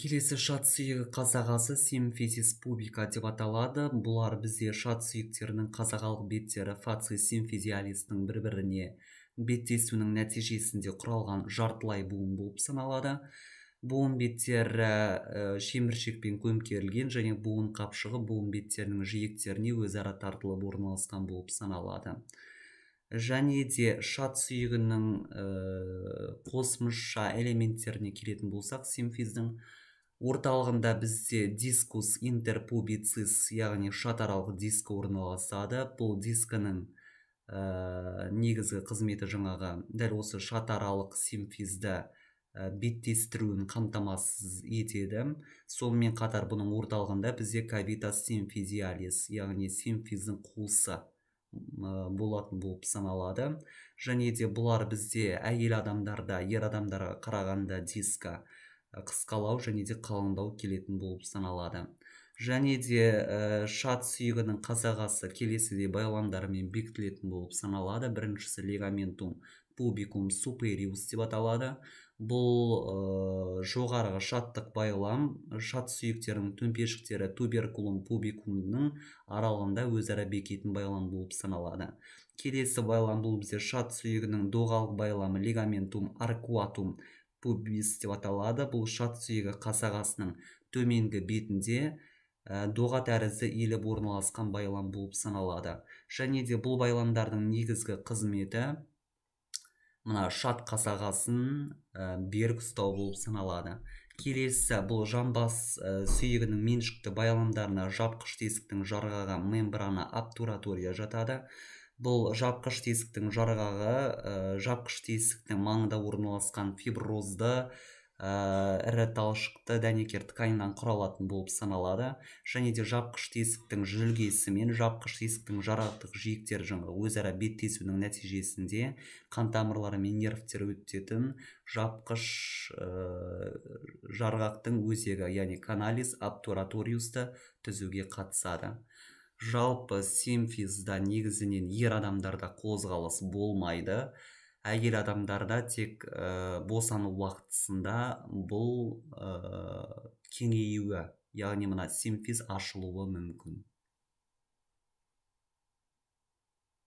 келесі шат сүйегі қазағасы симфизис публика деп аталады бұлар бізде шат сүйектерінің қазағалық беттері фаци симфизиалистің бір біріне беттесуінің нәтижесінде құралған жартылай буын болып саналады буын беттері э, шеміршекпен көмкерілген және буын қапшығы буын беттерінің жиектеріне өзара тартылып орналасқан болып саналады және де шат сүйегінің э, қосымша элементтеріне келетін болсақ симфиздің орталығында бізде дискус интерпубицис яғни шатаралық дискі орналасады бұл дискінің ә, негізгі қызметі жаңағы дәл осы шатаралық симфизді ә, беттестіруін қамтамасыз етеді сонымен қатар бұның орталығында бізде кавитас симфизиалис яғни симфиздің қуысы э, болатын болып саналады және де бұлар бізде әйел адамдарда ер адамдарға қарағанда диска қысқалау және де қалыңдау келетін болып саналады және де ә, шат сүйегінің қазағасы келесідей байламдармен бекітілетін болып саналады біріншісі легаментум, пубикум супериус деп аталады бұл ә, жоғарғы шаттық байлам шат сүйектерінің төмпешіктері туберкулум пубикумның аралығында өзара бекетін байлам болып саналады келесі байлам бұл бізде шат сүйегінің доғалық байламы лигаментум аркуатум пубис деп аталады бұл шат сүйегі қасағасының төменгі бетінде ә, доға тәрізді иіліп орналасқан байлам болып саналады және де бұл байламдардың негізгі қызметі мына шат қасағасын ә, берік ұстау болып саналады келесі бұл жамбас ә, сүйегінің меншікті байламдарына жапқыш тесіктің жарғағы мембрана аптуратория жатады бұл жапқыш тесіктің жарғағы ә, жапқыш тесіктің маңында орналасқан фиброзды ә, ірі талшықты дәнекер тканьнан құралатын болып саналады және де жапқыш тесіктің жүлгесі мен жапқыш тесіктің жарғақтық жиектері жаңағы өзара беттесуінің нәтижесінде қан тамырлары мен нервтер өтетін жапқыш ә, жарғақтың өзегі яғни каналис обтураториусты түзуге қатысады жалпы симфизда негізінен ер адамдарда қозғалыс болмайды әйел адамдарда тек ә, босану уақытысында бұл ә, кеңеюі яғни мына симфиз ашылуы мүмкін